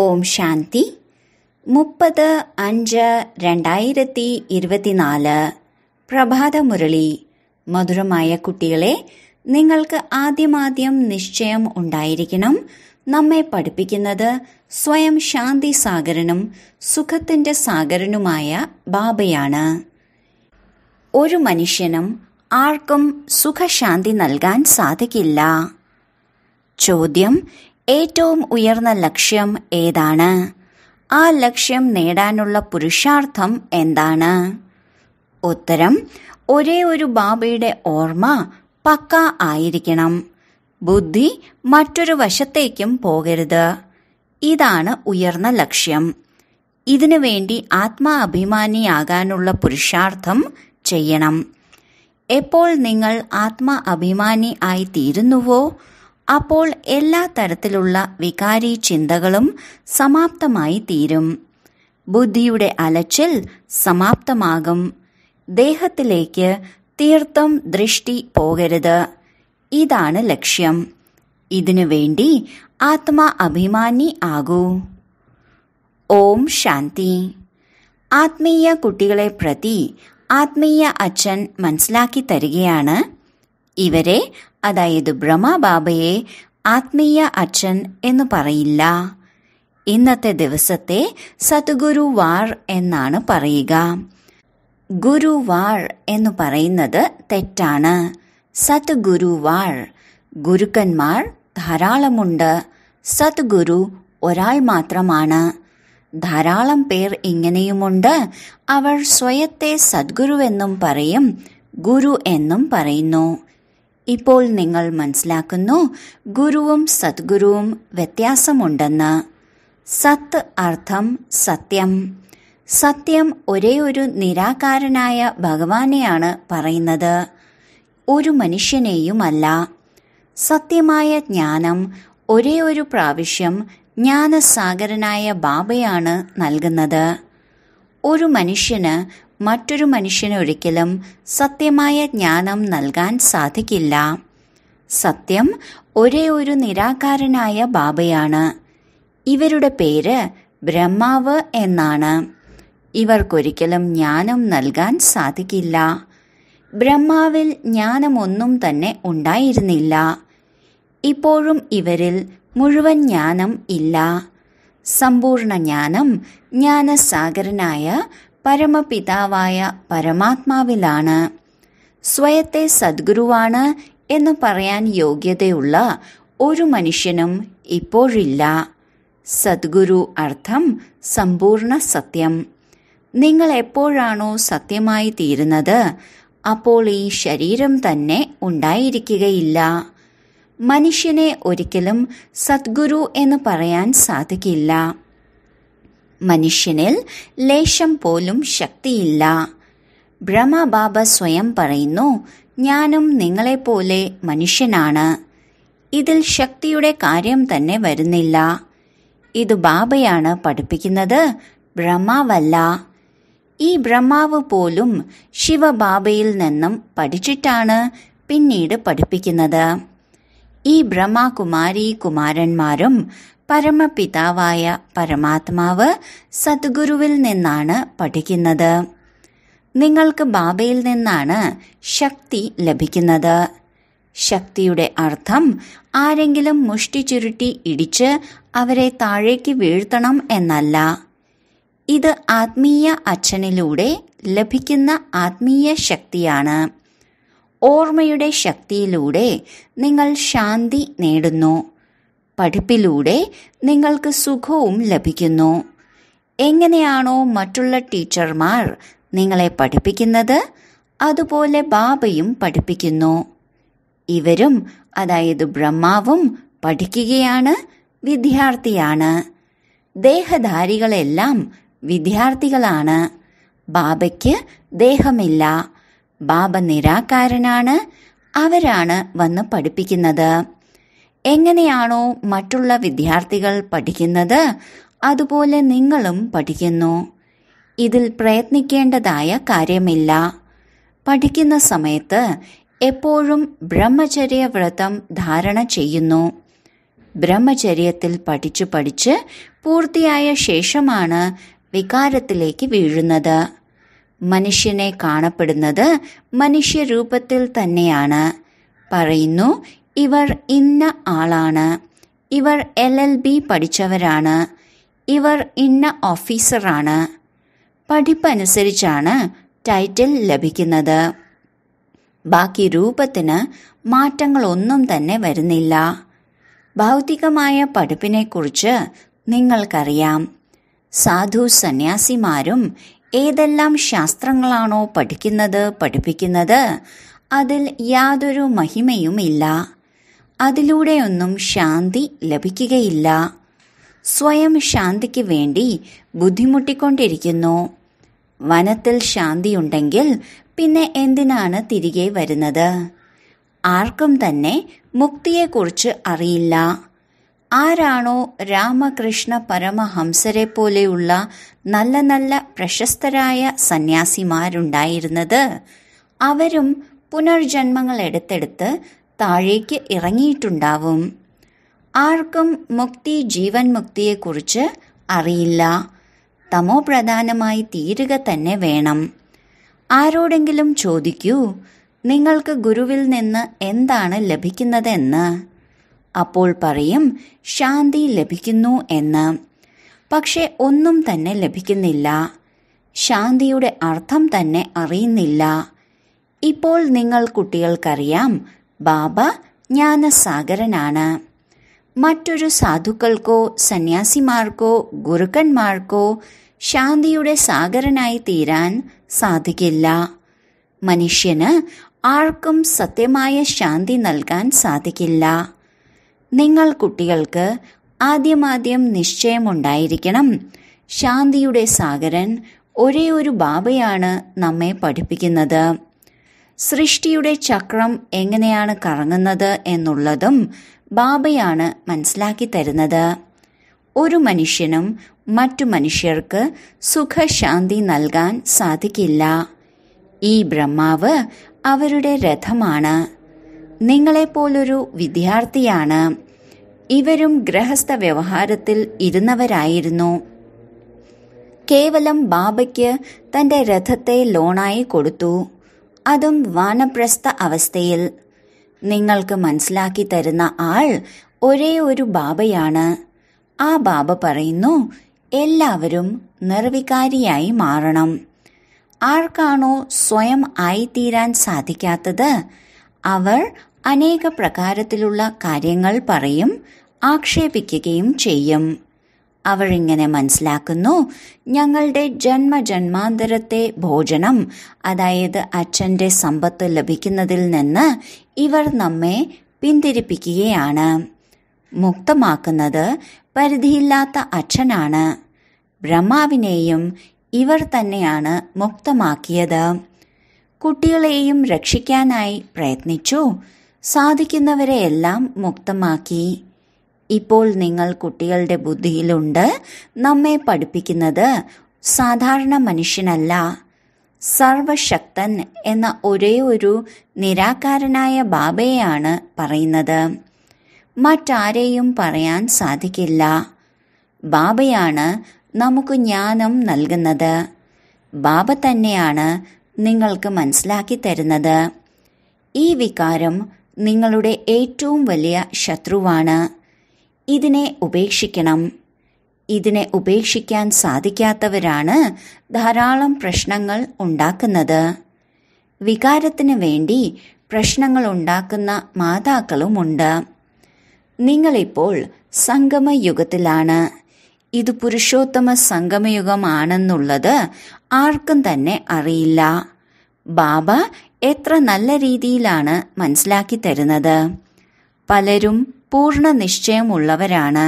ഓം ശാന്തി മുപ്പത് അഞ്ച് രണ്ടായിരത്തി ഇരുപത്തിനാല് പ്രഭാത മുരളി മധുരമായ കുട്ടികളെ നിങ്ങൾക്ക് ആദ്യമാദ്യം നിശ്ചയം ഉണ്ടായിരിക്കണം നമ്മെ പഠിപ്പിക്കുന്നത് സ്വയം ശാന്തി സാഗരനും സുഖത്തിന്റെ സാഗരനുമായ ബാബയാണ് ഒരു മനുഷ്യനും ആർക്കും സുഖശാന്തി നൽകാൻ സാധിക്കില്ല ചോദ്യം ഏറ്റവും ഉയർന്ന ലക്ഷ്യം ഏതാണ് ആ ലക്ഷ്യം നേടാനുള്ള പുരുഷാർത്ഥം എന്താണ് ഉത്തരം ഒരേ ഒരു ബാബയുടെ ഓർമ്മ പക്ക ആയിരിക്കണം ബുദ്ധി മറ്റൊരു വശത്തേക്കും പോകരുത് ഇതാണ് ഉയർന്ന ലക്ഷ്യം ഇതിനു വേണ്ടി ആത്മാ പുരുഷാർത്ഥം ചെയ്യണം എപ്പോൾ നിങ്ങൾ ആത്മാഅഭിമാനി ആയിത്തീരുന്നുവോ അപ്പോൾ എല്ലാ തരത്തിലുള്ള വികാരി ചിന്തകളും സമാപ്തമായി തീരും ബുദ്ധിയുടെ അലച്ചിൽ സമാപ്തമാകും ദേഹത്തിലേക്ക് തീർത്ഥം ദൃഷ്ടി പോകരുത് ഇതാണ് ലക്ഷ്യം ഇതിനു വേണ്ടി ആത്മാ അഭിമാനി ആകൂ ഓം ശാന്തി ആത്മീയ കുട്ടികളെ പ്രതി ആത്മീയ അച്ഛൻ മനസ്സിലാക്കി തരികയാണ് ഇവരെ അതായത് ബ്രഹ്മബാബയെ ആത്മീയ അച്ഛൻ എന്ന് പറയില്ല ഇന്നത്തെ ദിവസത്തെ സദ്ഗുരുവാർ എന്നാണ് പറയുക ഗുരുവാർ എന്ന് പറയുന്നത് തെറ്റാണ് സദ്ഗുരുവാർ ഗുരുക്കന്മാർ ധാരാളമുണ്ട് സത്ഗുരു ഒരാൾ മാത്രമാണ് ധാരാളം പേർ ഇങ്ങനെയുമുണ്ട് അവർ സ്വയത്തെ സദ്ഗുരുവെന്നും പറയും ഗുരു എന്നും പറയുന്നു ഇപ്പോൾ നിങ്ങൾ മനസ്സിലാക്കുന്നു ഗുരുവും സദ്ഗുരുവും വ്യത്യാസമുണ്ടെന്ന് സത് അർത്ഥം സത്യം സത്യം ഒരേ ഒരു നിരാകാരനായ ഭഗവാനെയാണ് പറയുന്നത് ഒരു മനുഷ്യനെയുമല്ല സത്യമായ ജ്ഞാനം ഒരേ ഒരു പ്രാവശ്യം ജ്ഞാനസാഗരനായ ബാബയാണ് നൽകുന്നത് ഒരു മനുഷ്യന് മറ്റൊരു മനുഷ്യന് ഒരിക്കലും സത്യമായ ജ്ഞാനം നൽകാൻ സാധിക്കില്ല സത്യം ഒരേ ഒരു നിരാകാരനായ ബാബയാണ് ഇവരുടെ പേര് ബ്രഹ്മാവ് എന്നാണ് ഇവർക്കൊരിക്കലും ജ്ഞാനം നൽകാൻ സാധിക്കില്ല ബ്രഹ്മാവിൽ ജ്ഞാനമൊന്നും തന്നെ ഉണ്ടായിരുന്നില്ല ഇപ്പോഴും ഇവരിൽ മുഴുവൻ ജ്ഞാനം ഇല്ല സമ്പൂർണ്ണ ജ്ഞാനം ജ്ഞാനസാഗരനായ പരമപിതാവായ പരമാത്മാവിലാണ് സ്വയത്തെ സദ്ഗുരുവാണ് എന്ന് പറയാൻ യോഗ്യതയുള്ള ഒരു മനുഷ്യനും ഇപ്പോഴില്ല സദ്ഗുരു അർത്ഥം സമ്പൂർണ്ണ സത്യം നിങ്ങൾ എപ്പോഴാണോ സത്യമായി തീരുന്നത് അപ്പോൾ ഈ ശരീരം തന്നെ ഉണ്ടായിരിക്കുകയില്ല മനുഷ്യനെ ഒരിക്കലും സദ്ഗുരു എന്ന് പറയാൻ സാധിക്കില്ല മനുഷ്യനിൽ ലേശം പോലും ശക്തിയില്ല ബ്രഹ്മബാബ സ്വയം പറയുന്നു ഞാനും നിങ്ങളെപ്പോലെ മനുഷ്യനാണ് ഇതിൽ ശക്തിയുടെ കാര്യം തന്നെ വരുന്നില്ല ഇത് ബാബയാണ് പഠിപ്പിക്കുന്നത് ബ്രഹ്മാവല്ല ഈ ബ്രഹ്മാവ് പോലും ശിവബാബയിൽ നിന്നും പഠിച്ചിട്ടാണ് പിന്നീട് പഠിപ്പിക്കുന്നത് ഈ ബ്രഹ്മകുമാരി കുമാരന്മാരും പരമപിതാവായ പരമാത്മാവ് സദ്ഗുരുവിൽ നിന്നാണ് പഠിക്കുന്നത് നിങ്ങൾക്ക് ബാബയിൽ നിന്നാണ് ശക്തി ലഭിക്കുന്നത് ശക്തിയുടെ അർത്ഥം ആരെങ്കിലും മുഷ്ടി ചുരുട്ടി ഇടിച്ച് അവരെ താഴേക്ക് വീഴ്ത്തണം എന്നല്ല ഇത് ആത്മീയ അച്ഛനിലൂടെ ലഭിക്കുന്ന ആത്മീയ ശക്തിയാണ് ഓർമ്മയുടെ ശക്തിയിലൂടെ നിങ്ങൾ ശാന്തി നേടുന്നു പഠിപ്പിലൂടെ നിങ്ങൾക്ക് സുഖവും ലഭിക്കുന്നു എങ്ങനെയാണോ മറ്റുള്ള ടീച്ചർമാർ നിങ്ങളെ പഠിപ്പിക്കുന്നത് അതുപോലെ ബാബയും പഠിപ്പിക്കുന്നു ഇവരും അതായത് ബ്രഹ്മാവും പഠിക്കുകയാണ് വിദ്യാർത്ഥിയാണ് ദേഹധാരികളെല്ലാം വിദ്യാർത്ഥികളാണ് ബാബയ്ക്ക് ദേഹമില്ല ബാബ നിരാകാരനാണ് അവരാണ് വന്ന് പഠിപ്പിക്കുന്നത് എങ്ങനെയാണോ മറ്റുള്ള വിദ്യാർത്ഥികൾ പഠിക്കുന്നത് അതുപോലെ നിങ്ങളും പഠിക്കുന്നു ഇതിൽ പ്രയത്നിക്കേണ്ടതായ കാര്യമില്ല പഠിക്കുന്ന സമയത്ത് എപ്പോഴും ബ്രഹ്മചര്യ വ്രതം ധാരണ ചെയ്യുന്നു ബ്രഹ്മചര്യത്തിൽ പഠിച്ചു പഠിച്ച് പൂർത്തിയായ ശേഷമാണ് വികാരത്തിലേക്ക് വീഴുന്നത് മനുഷ്യനെ കാണപ്പെടുന്നത് മനുഷ്യരൂപത്തിൽ തന്നെയാണ് പറയുന്നു ഇവർ ഇന്ന ആളാണ് ഇവർ എൽ എൽ ബി പഠിച്ചവരാണ് ഇവർ ഇന്ന ഓഫീസറാണ് പഠിപ്പനുസരിച്ചാണ് ടൈറ്റിൽ ലഭിക്കുന്നത് ബാക്കി രൂപത്തിന് മാറ്റങ്ങളൊന്നും തന്നെ വരുന്നില്ല ഭൗതികമായ പഠിപ്പിനെക്കുറിച്ച് നിങ്ങൾക്കറിയാം സാധു സന്യാസിമാരും ഏതെല്ലാം ശാസ്ത്രങ്ങളാണോ പഠിക്കുന്നത് പഠിപ്പിക്കുന്നത് അതിൽ യാതൊരു മഹിമയുമില്ല അതിലൂടെയൊന്നും ശാന്തി ലഭിക്കുകയില്ല സ്വയം ശാന്തിക്ക് വേണ്ടി ബുദ്ധിമുട്ടിക്കൊണ്ടിരിക്കുന്നു വനത്തിൽ ശാന്തിയുണ്ടെങ്കിൽ പിന്നെ എന്തിനാണ് തിരികെ വരുന്നത് ആർക്കും തന്നെ മുക്തിയെക്കുറിച്ച് അറിയില്ല ആരാണോ രാമകൃഷ്ണ പരമഹംസരെ പോലെയുള്ള നല്ല നല്ല പ്രശസ്തരായ സന്യാസിമാരുണ്ടായിരുന്നത് അവരും പുനർജന്മങ്ങൾ എടുത്തെടുത്ത് താഴേക്ക് ഇറങ്ങിയിട്ടുണ്ടാവും ആർക്കും മുക്തി ജീവൻ മുക്തിയെക്കുറിച്ച് അറിയില്ല തമോ പ്രധാനമായി തീരുക തന്നെ വേണം ആരോടെങ്കിലും ചോദിക്കൂ നിങ്ങൾക്ക് ഗുരുവിൽ നിന്ന് എന്താണ് ലഭിക്കുന്നതെന്ന് അപ്പോൾ പറയും ശാന്തി ലഭിക്കുന്നു എന്ന് പക്ഷെ ഒന്നും തന്നെ ലഭിക്കുന്നില്ല ശാന്തിയുടെ അർത്ഥം തന്നെ അറിയുന്നില്ല ഇപ്പോൾ നിങ്ങൾ കുട്ടികൾക്കറിയാം ബാബ ജ്ഞാനസാഗരനാണ് മറ്റൊരു സാധുക്കൾക്കോ സന്യാസിമാർക്കോ ഗുരുക്കന്മാർക്കോ ശാന്തിയുടെ സാഗരനായി തീരാൻ സാധിക്കില്ല മനുഷ്യന് ആർക്കും സത്യമായ ശാന്തി നൽകാൻ സാധിക്കില്ല നിങ്ങൾ കുട്ടികൾക്ക് ആദ്യമാദ്യം നിശ്ചയമുണ്ടായിരിക്കണം ശാന്തിയുടെ സാഗരൻ ഒരേ ഒരു ബാബയാണ് നമ്മെ പഠിപ്പിക്കുന്നത് സൃഷ്ടിയുടെ ചക്രം എങ്ങനെയാണ് കറങ്ങുന്നത് എന്നുള്ളതും ബാബയാണ് മനസ്സിലാക്കി തരുന്നത് ഒരു മനുഷ്യനും മറ്റു മനുഷ്യർക്ക് സുഖശാന്തി നൽകാൻ സാധിക്കില്ല ഈ ബ്രഹ്മാവ് അവരുടെ രഥമാണ് നിങ്ങളെപ്പോലൊരു വിദ്യാർത്ഥിയാണ് ഇവരും ഗ്രഹസ്ഥ വ്യവഹാരത്തിൽ ഇരുന്നവരായിരുന്നു കേവലം ബാബയ്ക്ക് തന്റെ രഥത്തെ ലോണായി കൊടുത്തു അതും വാനപ്രസ്ഥ അവസ്ഥയിൽ നിങ്ങൾക്ക് മനസ്സിലാക്കി തരുന്ന ആൾ ഒരേ ഒരു ബാബയാണ് ആ ബാബ പറയുന്നു എല്ലാവരും നിർവികാരിയായി മാറണം ആർക്കാണോ സ്വയം ആയിത്തീരാൻ സാധിക്കാത്തത് അവർ അനേക പ്രകാരത്തിലുള്ള കാര്യങ്ങൾ പറയും ആക്ഷേപിക്കുകയും ചെയ്യും ഇങ്ങനെ മനസ്സിലാക്കുന്നു ഞങ്ങളുടെ ജന്മജന്മാന്തരത്തെ ഭോജനം അതായത് അച്ഛന്റെ സമ്പത്ത് ലഭിക്കുന്നതിൽ നിന്ന് ഇവർ നമ്മെ പിന്തിരിപ്പിക്കുകയാണ് മുക്തമാക്കുന്നത് പരിധിയില്ലാത്ത അച്ഛനാണ് ബ്രഹ്മാവിനെയും ഇവർ തന്നെയാണ് മുക്തമാക്കിയത് കുട്ടികളെയും രക്ഷിക്കാനായി പ്രയത്നിച്ചു സാധിക്കുന്നവരെയെല്ലാം മുക്തമാക്കി ഇപ്പോൾ നിങ്ങൾ കുട്ടികളുടെ ബുദ്ധിയിലുണ്ട് നമ്മെ പഠിപ്പിക്കുന്നത് സാധാരണ മനുഷ്യനല്ല സർവശക്തൻ എന്ന ഒരേ ഒരു നിരാകാരനായ ബാബയെയാണ് പറയുന്നത് മറ്റാരെയും പറയാൻ സാധിക്കില്ല ബാബയാണ് നമുക്ക് ജ്ഞാനം നൽകുന്നത് ബാബ തന്നെയാണ് നിങ്ങൾക്ക് മനസ്സിലാക്കി തരുന്നത് ഈ വികാരം നിങ്ങളുടെ ഏറ്റവും വലിയ ശത്രുവാണ് ഇതിനെ ഉപേക്ഷിക്കണം ഇതിനെ ഉപേക്ഷിക്കാൻ സാധിക്കാത്തവരാണ് ധാരാളം പ്രശ്നങ്ങൾ ഉണ്ടാക്കുന്നത് വികാരത്തിന് വേണ്ടി പ്രശ്നങ്ങൾ ഉണ്ടാക്കുന്ന മാതാക്കളുമുണ്ട് നിങ്ങളിപ്പോൾ സംഗമയുഗത്തിലാണ് ഇത് പുരുഷോത്തമ സംഗമയുഗമാണെന്നുള്ളത് ആർക്കും തന്നെ അറിയില്ല ബാബ എത്ര നല്ല രീതിയിലാണ് മനസ്സിലാക്കി തരുന്നത് പലരും പൂർണ്ണ നിശ്ചയമുള്ളവരാണ്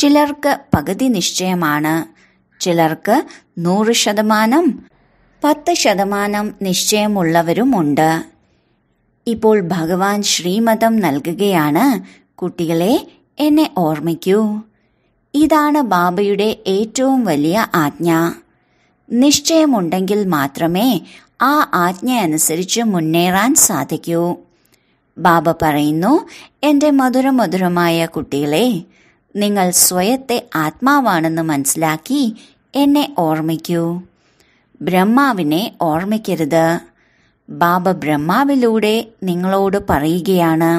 ചിലർക്ക് പകുതി നിശ്ചയമാണ് ചിലർക്ക് നൂറ് ശതമാനം പത്ത് ശതമാനം നിശ്ചയമുള്ളവരുമുണ്ട് ഇപ്പോൾ ഭഗവാൻ ശ്രീമതം നൽകുകയാണ് കുട്ടികളെ എന്നെ ഓർമ്മിക്കൂ ഇതാണ് ബാബയുടെ ഏറ്റവും വലിയ ആജ്ഞ നിശ്ചയമുണ്ടെങ്കിൽ മാത്രമേ ആ ആജ്ഞ അനുസരിച്ച് മുന്നേറാൻ സാധിക്കൂ ബാബ പറയുന്നു എൻ്റെ മധുരമധുരമായ കുട്ടികളെ നിങ്ങൾ സ്വയത്തെ ആത്മാവാണെന്ന് മനസ്സിലാക്കി എന്നെ ഓർമ്മിക്കൂ ബ്രഹ്മാവിനെ ഓർമ്മിക്കരുത് ബാബ ബ്രഹ്മാവിലൂടെ നിങ്ങളോട് പറയുകയാണ്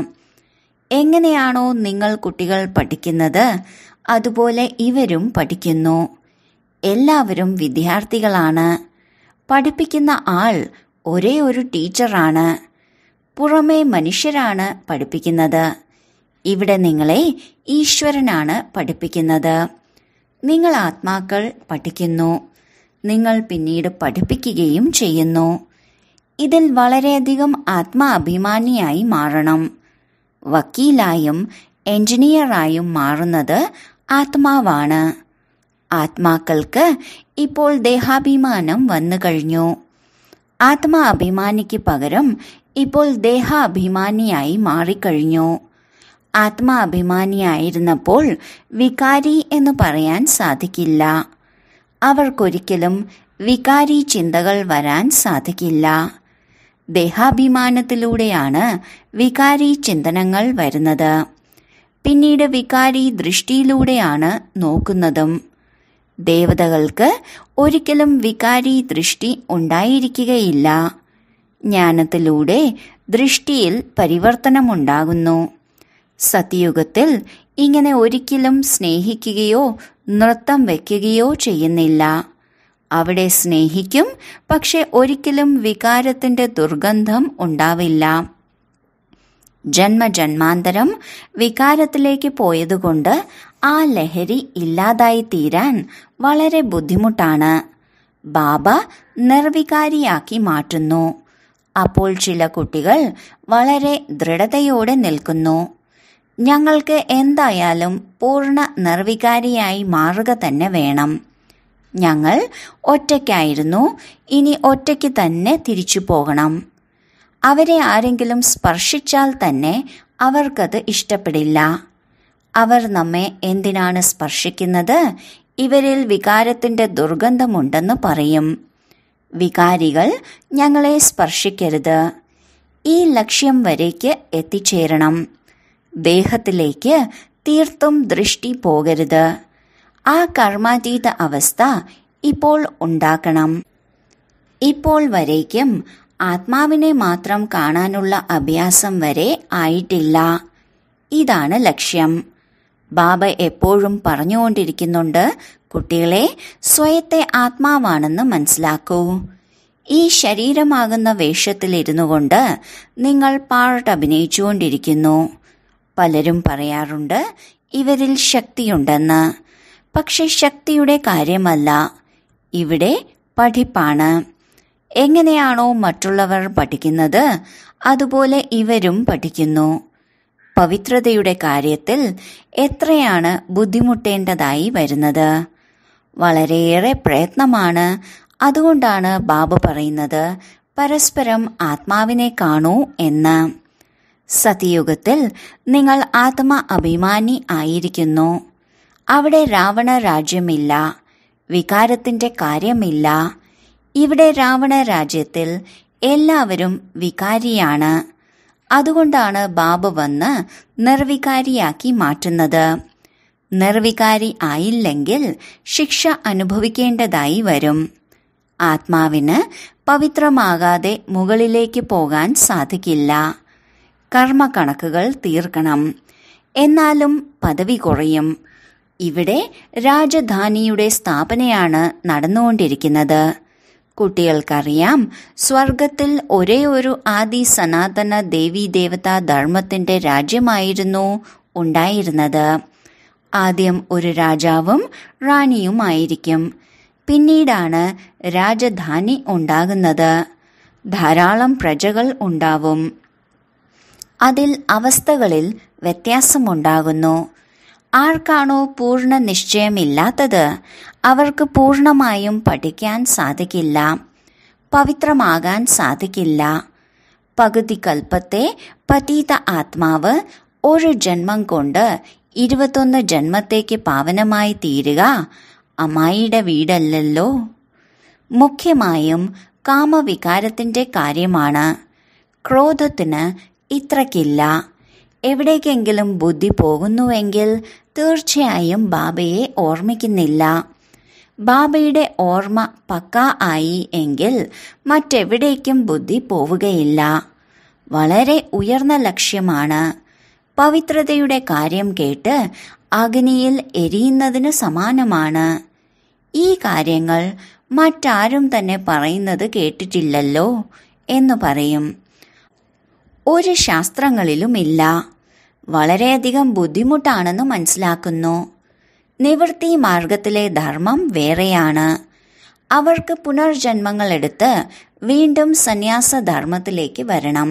എങ്ങനെയാണോ നിങ്ങൾ കുട്ടികൾ പഠിക്കുന്നത് അതുപോലെ ഇവരും പഠിക്കുന്നു എല്ലാവരും വിദ്യാർത്ഥികളാണ് പഠിപ്പിക്കുന്ന ആൾ ഒരേ ഒരു ടീച്ചറാണ് പുറമേ മനുഷ്യരാണ് പഠിപ്പിക്കുന്നത് ഇവിടെ നിങ്ങളെ ഈശ്വരനാണ് പഠിപ്പിക്കുന്നത് നിങ്ങൾ ആത്മാക്കൾ പഠിക്കുന്നു നിങ്ങൾ പിന്നീട് പഠിപ്പിക്കുകയും ചെയ്യുന്നു ഇതിൽ വളരെയധികം ആത്മാഭിമാനിയായി മാറണം വക്കീലായും എഞ്ചിനീയറായും മാറുന്നത് ആത്മാവാണ് ആത്മാക്കൾക്ക് ഇപ്പോൾ ദേഹാഭിമാനം വന്നു കഴിഞ്ഞു ആത്മാഭിമാനിക്ക് പകരം ഇപ്പോൾ ദേഹാഭിമാനിയായി മാറിക്കഴിഞ്ഞു ആത്മാഭിമാനിയായിരുന്നപ്പോൾ വികാരി എന്ന് പറയാൻ സാധിക്കില്ല അവർക്കൊരിക്കലും വികാരി ചിന്തകൾ വരാൻ സാധിക്കില്ല ദേഹാഭിമാനത്തിലൂടെയാണ് വികാരി ചിന്തനങ്ങൾ വരുന്നത് പിന്നീട് വികാരി ദൃഷ്ടിയിലൂടെയാണ് നോക്കുന്നതും ദേവതകൾക്ക് ഒരിക്കലും വികാരി ദൃഷ്ടി ഉണ്ടായിരിക്കുകയില്ല ജ്ഞാനത്തിലൂടെ ദൃഷ്ടിയിൽ പരിവർത്തനമുണ്ടാകുന്നു സത്യുഗത്തിൽ ഇങ്ങനെ ഒരിക്കലും സ്നേഹിക്കുകയോ നൃത്തം വയ്ക്കുകയോ ചെയ്യുന്നില്ല അവിടെ സ്നേഹിക്കും പക്ഷെ ഒരിക്കലും വികാരത്തിന്റെ ദുർഗന്ധം ഉണ്ടാവില്ല ജന്മജന്മാന്തരം വികാരത്തിലേക്ക് പോയതുകൊണ്ട് ആ ലഹരി ഇല്ലാതായി തീരാൻ വളരെ ബുദ്ധിമുട്ടാണ് ബാബ നിർവികാരിയാക്കി മാറ്റുന്നു അപ്പോൾ ചില കുട്ടികൾ വളരെ ദൃഢതയോടെ നിൽക്കുന്നു ഞങ്ങൾക്ക് എന്തായാലും പൂർണ്ണ നിർവികാരിയായി മാറുക തന്നെ വേണം ഞങ്ങൾ ഒറ്റയ്ക്കായിരുന്നു ഇനി ഒറ്റയ്ക്ക് തന്നെ തിരിച്ചു പോകണം അവരെ ആരെങ്കിലും സ്പർശിച്ചാൽ തന്നെ അവർക്കത് ഇഷ്ടപ്പെടില്ല അവർ നമ്മെ എന്തിനാണ് സ്പർശിക്കുന്നത് ഇവരിൽ വികാരത്തിന്റെ ദുർഗന്ധമുണ്ടെന്ന് പറയും വികാരികൾ ഞങ്ങളെ സ്പർശിക്കരുത് ഈ ലക്ഷ്യം വരേക്ക് എത്തിച്ചേരണം ദേഹത്തിലേക്ക് തീർത്തും ദൃഷ്ടി പോകരുത് ആ കർമാതീത അവസ്ഥ ഇപ്പോൾ ഉണ്ടാക്കണം ഇപ്പോൾ വരേക്കും ആത്മാവിനെ മാത്രം കാണാനുള്ള അഭ്യാസം വരെ ആയിട്ടില്ല ഇതാണ് ലക്ഷ്യം ബാബ എപ്പോഴും പറഞ്ഞുകൊണ്ടിരിക്കുന്നുണ്ട് കുട്ടികളെ സ്വയത്തെ ആത്മാവാണെന്ന് മനസ്സിലാക്കൂ ഈ ശരീരമാകുന്ന വേഷത്തിലിരുന്നു കൊണ്ട് നിങ്ങൾ പാട്ട് അഭിനയിച്ചുകൊണ്ടിരിക്കുന്നു പലരും പറയാറുണ്ട് ഇവരിൽ ശക്തിയുണ്ടെന്ന് പക്ഷെ ശക്തിയുടെ കാര്യമല്ല ഇവിടെ പഠിപ്പാണ് എങ്ങനെയാണോ മറ്റുള്ളവർ പഠിക്കുന്നത് അതുപോലെ ഇവരും പഠിക്കുന്നു പവിത്രതയുടെ കാര്യത്തിൽ എത്രയാണ് ബുദ്ധിമുട്ടേണ്ടതായി വരുന്നത് വളരെയേറെ പ്രയത്നമാണ് അതുകൊണ്ടാണ് ബാബു പറയുന്നത് പരസ്പരം ആത്മാവിനെ കാണൂ എന്ന് സതിയുഗത്തിൽ നിങ്ങൾ ആത്മ അഭിമാനി ആയിരിക്കുന്നു അവിടെ രാവണ രാജ്യമില്ല വികാരത്തിന്റെ കാര്യമില്ല ഇവിടെ രാവണ രാജ്യത്തിൽ എല്ലാവരും വികാരിയാണ് അതുകൊണ്ടാണ് ബാബു വന്ന് നിർവികാരിയാക്കി മാറ്റുന്നത് നിർവികാരി ആയില്ലെങ്കിൽ ശിക്ഷ അനുഭവിക്കേണ്ടതായി വരും ആത്മാവിന് പവിത്രമാകാതെ മുകളിലേക്ക് പോകാൻ സാധിക്കില്ല കർമ്മ കണക്കുകൾ തീർക്കണം എന്നാലും പദവി കുറയും ഇവിടെ രാജധാനിയുടെ സ്ഥാപനയാണ് നടന്നുകൊണ്ടിരിക്കുന്നത് കുട്ടികൾക്കറിയാം സ്വർഗത്തിൽ ഒരേ ഒരു ആദി സനാതന ദേവതാ ധർമ്മത്തിന്റെ രാജ്യമായിരുന്നു ഉണ്ടായിരുന്നത് ആദ്യം ഒരു രാജാവും റാണിയുമായിരിക്കും പിന്നീടാണ് രാജധാനി ഉണ്ടാകുന്നത് ധാരാളം പ്രജകൾ ഉണ്ടാവും അതിൽ അവസ്ഥകളിൽ വ്യത്യാസമുണ്ടാകുന്നു ആർക്കാണോ പൂർണ്ണ നിശ്ചയമില്ലാത്തത് അവർക്ക് പൂർണമായും പഠിക്കാൻ സാധിക്കില്ല പവിത്രമാകാൻ സാധിക്കില്ല പകുതി കൽപ്പത്തെ പതീത ആത്മാവ് ഒരു ജന്മം കൊണ്ട് ഇരുപത്തൊന്ന് ജന്മത്തേക്ക് പാവനമായി തീരുക അമ്മായിയുടെ വീടല്ലല്ലോ മുഖ്യമായും കാമവികാരത്തിന്റെ കാര്യമാണ് ക്രോധത്തിന് ഇത്രക്കില്ല എവിടേക്കെങ്കിലും ബുദ്ധി പോകുന്നുവെങ്കിൽ തീർച്ചയായും ബാബയെ ഓർമ്മിക്കുന്നില്ല ബാബയുടെ ഓർമ്മ പക്ക ആയി എങ്കിൽ മറ്റെവിടേക്കും ബുദ്ധി പോവുകയില്ല വളരെ ഉയർന്ന ലക്ഷ്യമാണ് പവിത്രതയുടെ കാര്യം കേട്ട് അഗ്നിയിൽ എരിയുന്നതിന് സമാനമാണ് ഈ കാര്യങ്ങൾ മറ്റാരും തന്നെ പറയുന്നത് കേട്ടിട്ടില്ലല്ലോ എന്ന് പറയും ഒരു ശാസ്ത്രങ്ങളിലുമില്ല വളരെയധികം ബുദ്ധിമുട്ടാണെന്ന് മനസ്സിലാക്കുന്നു നിവൃത്തി മാർഗത്തിലെ ധർമ്മം വേറെയാണ് അവർക്ക് പുനർജന്മങ്ങൾ എടുത്ത് വീണ്ടും സന്യാസ ധർമ്മത്തിലേക്ക് വരണം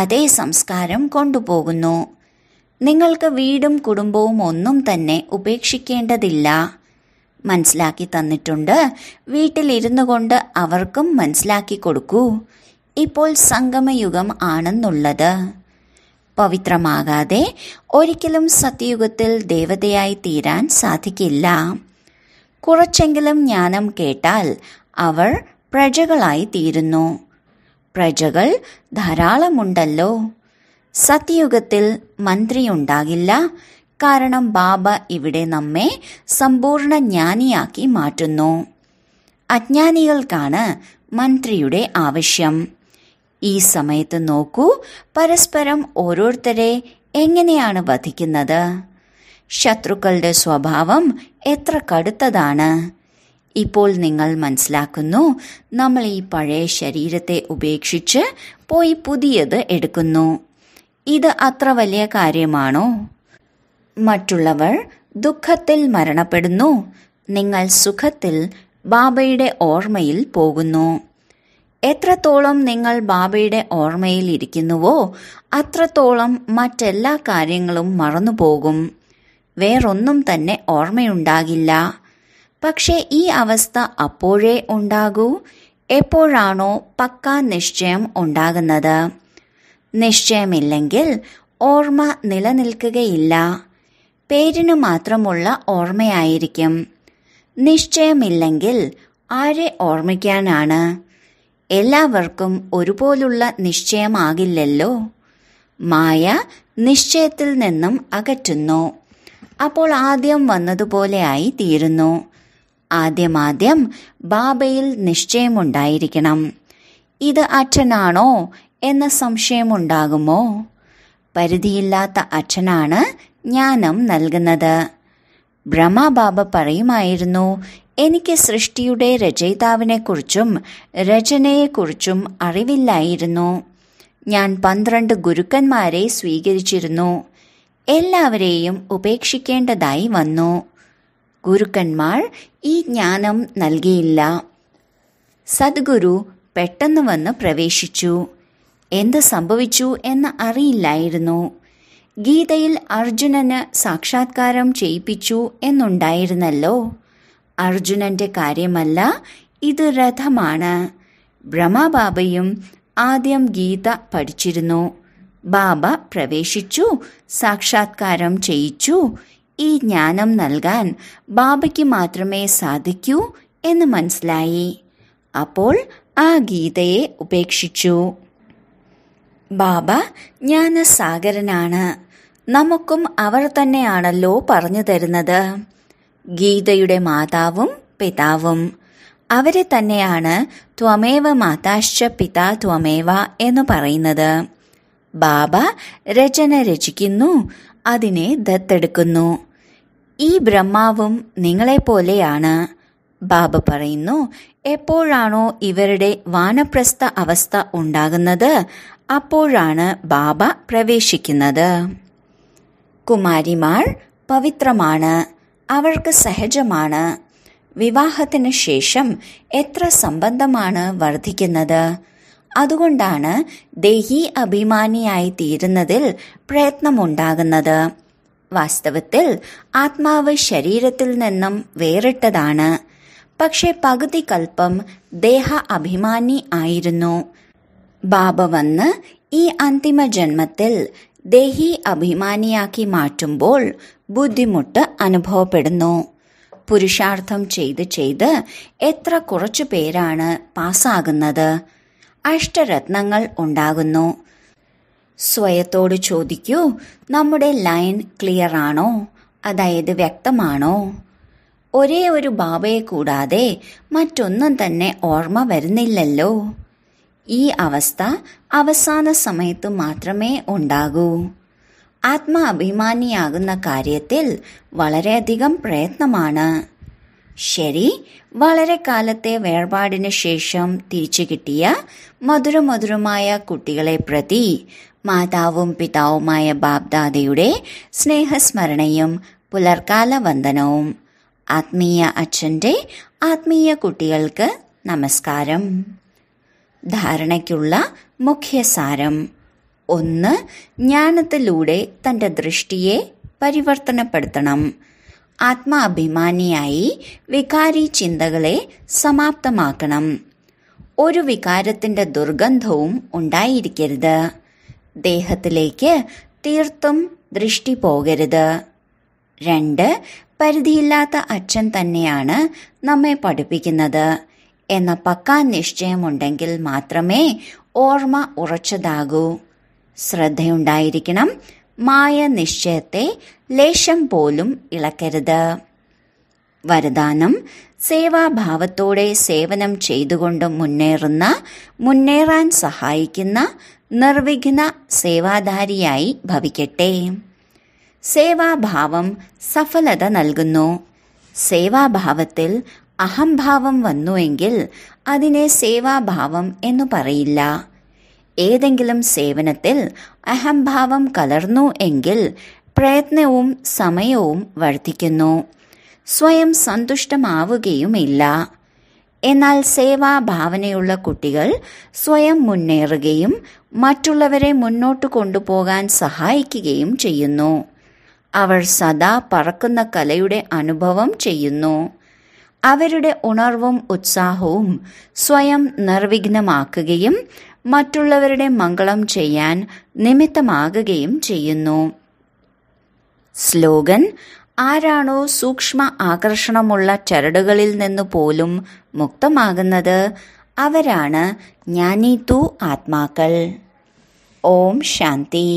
അതേ സംസ്കാരം കൊണ്ടുപോകുന്നു നിങ്ങൾക്ക് വീടും കുടുംബവും ഒന്നും തന്നെ ഉപേക്ഷിക്കേണ്ടതില്ല മനസ്സിലാക്കി തന്നിട്ടുണ്ട് വീട്ടിലിരുന്നു കൊണ്ട് അവർക്കും മനസ്സിലാക്കി കൊടുക്കൂ ഇപ്പോൾ സംഗമയുഗം ആണെന്നുള്ളത് പവിത്രമാകാതെ ഒരിക്കലും സത്യയുഗത്തിൽ ദേവതയായി തീരാൻ സാധിക്കില്ല കുറച്ചെങ്കിലും ജ്ഞാനം കേട്ടാൽ അവർ പ്രജകളായി തീരുന്നു പ്രജകൾ ധാരാളമുണ്ടല്ലോ സത്യയുഗത്തിൽ മന്ത്രിയുണ്ടാകില്ല കാരണം ബാബ ഇവിടെ നമ്മെ സമ്പൂർണ്ണ ജ്ഞാനിയാക്കി മാറ്റുന്നു അജ്ഞാനികൾക്കാണ് മന്ത്രിയുടെ ആവശ്യം ഈ സമയത്ത് നോക്കൂ പരസ്പരം ഓരോരുത്തരെ എങ്ങനെയാണ് വധിക്കുന്നത് ശത്രുക്കളുടെ സ്വഭാവം എത്ര കടുത്തതാണ് ഇപ്പോൾ നിങ്ങൾ മനസ്സിലാക്കുന്നു നമ്മൾ ഈ പഴയ ശരീരത്തെ ഉപേക്ഷിച്ച് പോയി പുതിയത് എടുക്കുന്നു ഇത് അത്ര വലിയ കാര്യമാണോ മറ്റുള്ളവർ ദുഃഖത്തിൽ മരണപ്പെടുന്നു നിങ്ങൾ സുഖത്തിൽ ബാബയുടെ ഓർമ്മയിൽ പോകുന്നു എത്രത്തോളം നിങ്ങൾ ബാബയുടെ ഓർമ്മയിൽ ഇരിക്കുന്നുവോ അത്രത്തോളം മറ്റെല്ലാ കാര്യങ്ങളും മറന്നുപോകും വേറൊന്നും തന്നെ ഓർമ്മയുണ്ടാകില്ല പക്ഷേ ഈ അവസ്ഥ അപ്പോഴേ ഉണ്ടാകൂ എപ്പോഴാണോ പക്ക നിശ്ചയം ഉണ്ടാകുന്നത് നിശ്ചയമില്ലെങ്കിൽ ഓർമ്മ നിലനിൽക്കുകയില്ല പേരിന് മാത്രമുള്ള ഓർമ്മയായിരിക്കും നിശ്ചയമില്ലെങ്കിൽ ആരെ ഓർമ്മിക്കാനാണ് എല്ലാവർക്കും ഒരുപോലുള്ള നിശ്ചയമാകില്ലല്ലോ മായ നിശ്ചയത്തിൽ നിന്നും അകറ്റുന്നു അപ്പോൾ ആദ്യം വന്നതുപോലെയായി തീരുന്നു ആദ്യമാദ്യം ബാബയിൽ നിശ്ചയമുണ്ടായിരിക്കണം ഇത് അച്ഛനാണോ എന്ന സംശയമുണ്ടാകുമോ പരിധിയില്ലാത്ത അച്ഛനാണ് ജ്ഞാനം നൽകുന്നത് ബ്രഹ്മബാബ പറയുമായിരുന്നു എനിക്ക് സൃഷ്ടിയുടെ രചയിതാവിനെക്കുറിച്ചും രചനയെക്കുറിച്ചും അറിവില്ലായിരുന്നു ഞാൻ പന്ത്രണ്ട് ഗുരുക്കന്മാരെ സ്വീകരിച്ചിരുന്നു എല്ലാവരെയും ഉപേക്ഷിക്കേണ്ടതായി വന്നു ഗുരുക്കന്മാർ ഈ ജ്ഞാനം നൽകിയില്ല സദ്ഗുരു പെട്ടെന്ന് വന്ന് പ്രവേശിച്ചു എന്ത് സംഭവിച്ചു എന്ന് അറിയില്ലായിരുന്നു ഗീതയിൽ അർജുനന് സാക്ഷാത്കാരം ചെയ്യിപ്പിച്ചു എന്നുണ്ടായിരുന്നല്ലോ അർജുനന്റെ കാര്യമല്ല ഇത് രഥമാണ് ബ്രഹ്മബാബയും ആദ്യം ഗീത പഠിച്ചിരുന്നു ബാബ പ്രവേശിച്ചു സാക്ഷാത്കാരം ചെയ്യിച്ചു ഈ ജ്ഞാനം നൽകാൻ ബാബയ്ക്ക് മാത്രമേ സാധിക്കൂ എന്ന് മനസ്സിലായി അപ്പോൾ ആ ഗീതയെ ഉപേക്ഷിച്ചു ബാബ ജ്ഞാനസാഗരനാണ് നമുക്കും അവർ തന്നെയാണല്ലോ പറഞ്ഞു തരുന്നത് ഗീതയുടെ മാതാവും പിതാവും അവരെ തന്നെയാണ് ത്വമേവ മാതാശ്ച പിതാ ത്വമേവ എന്ന് പറയുന്നത് ബാബ രചന രചിക്കുന്നു അതിനെ ദത്തെടുക്കുന്നു ഈ ബ്രഹ്മാവും നിങ്ങളെപ്പോലെയാണ് ബാബ പറയുന്നു എപ്പോഴാണോ ഇവരുടെ വാനപ്രസ്ഥ അവസ്ഥ ഉണ്ടാകുന്നത് അപ്പോഴാണ് ബാബ പ്രവേശിക്കുന്നത് കുമാരിമാർ പവിത്രമാണ് അവൾക്ക് സഹജമാണ് വിവാഹത്തിന് ശേഷം എത്ര സംബന്ധമാണ് വർദ്ധിക്കുന്നത് അതുകൊണ്ടാണ് ദേഹി അഭിമാനിയായി തീരുന്നതിൽ പ്രയത്നമുണ്ടാകുന്നത് വാസ്തവത്തിൽ ആത്മാവ് ശരീരത്തിൽ നിന്നും വേറിട്ടതാണ് പക്ഷെ പകുതി കൽപ്പം ദേഹ അഭിമാനി ആയിരുന്നു ബാബ വന്ന് ഈ അന്തിമ ജന്മത്തിൽ ദേഹി അഭിമാനിയാക്കി മാറ്റുമ്പോൾ ബുദ്ധിമുട്ട് അനുഭവപ്പെടുന്നു പുരുഷാർത്ഥം ചെയ്ത് ചെയ്ത് എത്ര കുറച്ചു പേരാണ് പാസ്സാകുന്നത് അഷ്ടരത്നങ്ങൾ ഉണ്ടാകുന്നു സ്വയത്തോട് ചോദിക്കൂ നമ്മുടെ ലൈൻ ക്ലിയർ ആണോ അതായത് വ്യക്തമാണോ ഒരേ ഒരു ബാബയെ കൂടാതെ മറ്റൊന്നും തന്നെ ഓർമ്മ വരുന്നില്ലല്ലോ ഈ അവസ്ഥ അവസാന സമയത്തു മാത്രമേ ഉണ്ടാകൂ ആത്മാഭിമാനിയാകുന്ന കാര്യത്തിൽ വളരെയധികം പ്രയത്നമാണ് ശരി വളരെ കാലത്തെ വേർപാടിനു ശേഷം തിരിച്ചു കിട്ടിയ മധുരമധുരമായ കുട്ടികളെ പ്രതി മാതാവും പിതാവുമായ ബാബ്ദാദയുടെ സ്നേഹസ്മരണയും പുലർക്കാല വന്ദനവും ആത്മീയ അച്ഛൻ്റെ ആത്മീയ കുട്ടികൾക്ക് നമസ്കാരം ധാരണയ്ക്കുള്ള മുഖ്യസാരം ഒന്ന് ജ്ഞാനത്തിലൂടെ തന്റെ ദൃഷ്ടിയെ പരിവർത്തനപ്പെടുത്തണം ആത്മാഭിമാനിയായി വികാരി ചിന്തകളെ സമാപ്തമാക്കണം ഒരു വികാരത്തിൻ്റെ ദുർഗന്ധവും ഉണ്ടായിരിക്കരുത് ദേഹത്തിലേക്ക് തീർത്തും ദൃഷ്ടി പോകരുത് രണ്ട് പരിധിയില്ലാത്ത അച്ഛൻ തന്നെയാണ് നമ്മെ പഠിപ്പിക്കുന്നത് എന്ന പക്കാ നിശ്ചയമുണ്ടെങ്കിൽ മാത്രമേ ഓർമ്മ ഉറച്ചതാകൂ ശ്രദ്ധയുണ്ടായിരിക്കണം മായ നിശ്ചയത്തെ ലേശം പോലും ഇളക്കരുത് വരദാനം സേവാഭാവത്തോടെ സേവനം ചെയ്തുകൊണ്ട് മുന്നേറുന്ന മുന്നേറാൻ സഹായിക്കുന്ന നിർവിഘ്ന സേവാധാരിയായി ഭവിക്കട്ടെ സേവാഭാവം സഫലത നൽകുന്നു സേവാഭാവത്തിൽ അഹംഭാവം വന്നുവെങ്കിൽ അതിനെ സേവാഭാവം എന്നു പറയില്ല ഏതെങ്കിലും സേവനത്തിൽ അഹംഭാവം കലർന്നു എങ്കിൽ പ്രയത്നവും സമയവും വർദ്ധിക്കുന്നു സ്വയം സന്തുഷ്ടമാവുകയുമില്ല എന്നാൽ സേവാഭാവനയുള്ള കുട്ടികൾ സ്വയം മുന്നേറുകയും മറ്റുള്ളവരെ മുന്നോട്ട് കൊണ്ടുപോകാൻ സഹായിക്കുകയും ചെയ്യുന്നു അവർ സദാ പറക്കുന്ന കലയുടെ അനുഭവം ചെയ്യുന്നു അവരുടെ ഉണർവും ഉത്സാഹവും സ്വയം നിർവിഘ്നമാക്കുകയും മറ്റുള്ളവരുടെ മംഗളം ചെയ്യാൻ നിമിത്തമാകുകയും ചെയ്യുന്നു സ്ലോഗൻ ആരാണോ സൂക്ഷ്മ ആകർഷണമുള്ള ചരടുകളിൽ നിന്നു പോലും മുക്തമാകുന്നത് അവരാണ് ജ്ഞാനീതു ആത്മാക്കൾ ഓം ശാന്തി